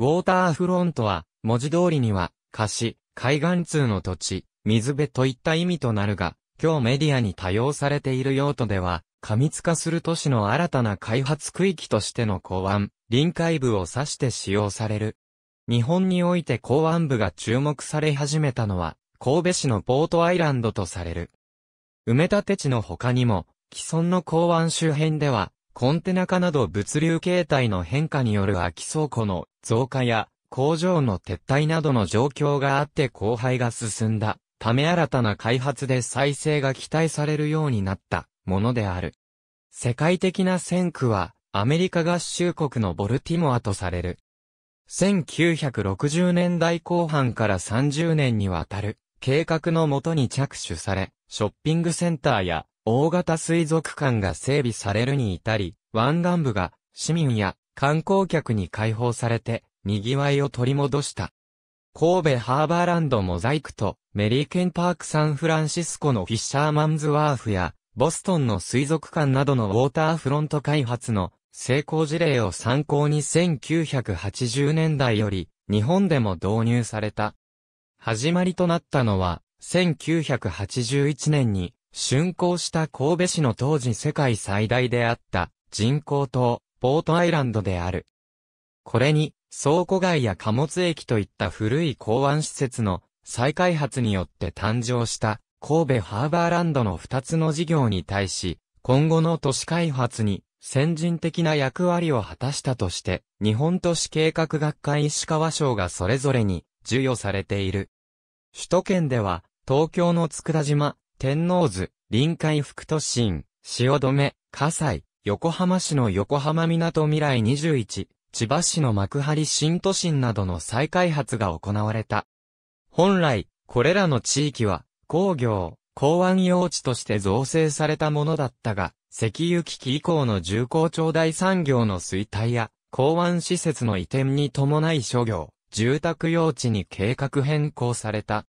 ウォーターフロントは、文字通りには、貸し、海岸通の土地、水辺といった意味となるが、今日メディアに多用されている用途では、過密化する都市の新たな開発区域としての港湾、臨海部を指して使用される。日本において港湾部が注目され始めたのは、神戸市のポートアイランドとされる。埋め立て地の他にも、既存の港湾周辺では、コンテナ化など物流形態の変化による空き倉庫の増加や工場の撤退などの状況があって荒廃が進んだため新たな開発で再生が期待されるようになったものである。世界的な先駆はアメリカ合衆国のボルティモアとされる。1960年代後半から30年にわたる計画のもとに着手され、ショッピングセンターや大型水族館が整備されるに至り、湾岸部が市民や観光客に開放されて、賑わいを取り戻した。神戸ハーバーランドモザイクとメリーケンパークサンフランシスコのフィッシャーマンズワーフやボストンの水族館などのウォーターフロント開発の成功事例を参考に1980年代より日本でも導入された。始まりとなったのは1981年に竣工した神戸市の当時世界最大であった人工島、ポートアイランドである。これに、倉庫街や貨物駅といった古い港湾施設の再開発によって誕生した神戸ハーバーランドの2つの事業に対し、今後の都市開発に先人的な役割を果たしたとして、日本都市計画学会石川賞がそれぞれに授与されている。首都圏では、東京の佃島、天王洲、臨海副都心、汐留、葛西、横浜市の横浜港未来21、千葉市の幕張新都心などの再開発が行われた。本来、これらの地域は、工業、港湾用地として造成されたものだったが、石油危機以降の重工長大産業の衰退や、港湾施設の移転に伴い諸業、住宅用地に計画変更された。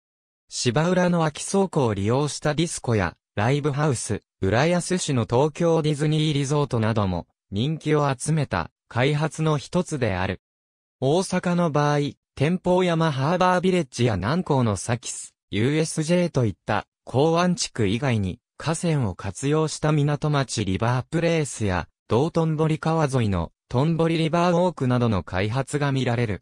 芝浦の空き倉庫を利用したディスコや、ライブハウス、浦安市の東京ディズニーリゾートなども、人気を集めた、開発の一つである。大阪の場合、天保山ハーバービレッジや南港のサキス、USJ といった、港湾地区以外に、河川を活用した港町リバープレイスや、道頓堀川沿いの、トンボリリバーウォークなどの開発が見られる。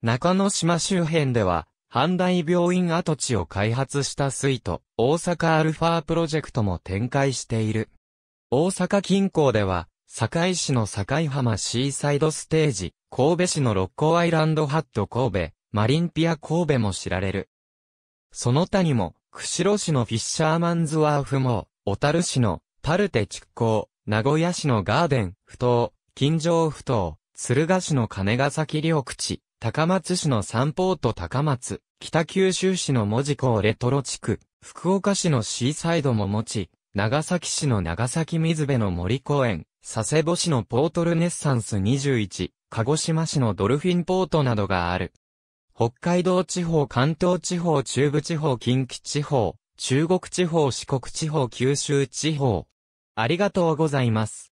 中野島周辺では、阪大病院跡地を開発した水都、大阪アルファプロジェクトも展開している。大阪近郊では、堺市の堺浜シーサイドステージ、神戸市の六甲アイランドハット神戸、マリンピア神戸も知られる。その他にも、釧路市のフィッシャーマンズワーフも、小樽市のパルテ築港、名古屋市のガーデン、不頭、金城不頭、鶴ヶ市の金ヶ崎緑地、高松市の三ポート高松、北九州市の門司港レトロ地区、福岡市のシーサイドも持ち、長崎市の長崎水辺の森公園、佐世保市のポートルネッサンス21、鹿児島市のドルフィンポートなどがある。北海道地方、関東地方、中部地方、近畿地方、中国地方、四国地方、九州地方。ありがとうございます。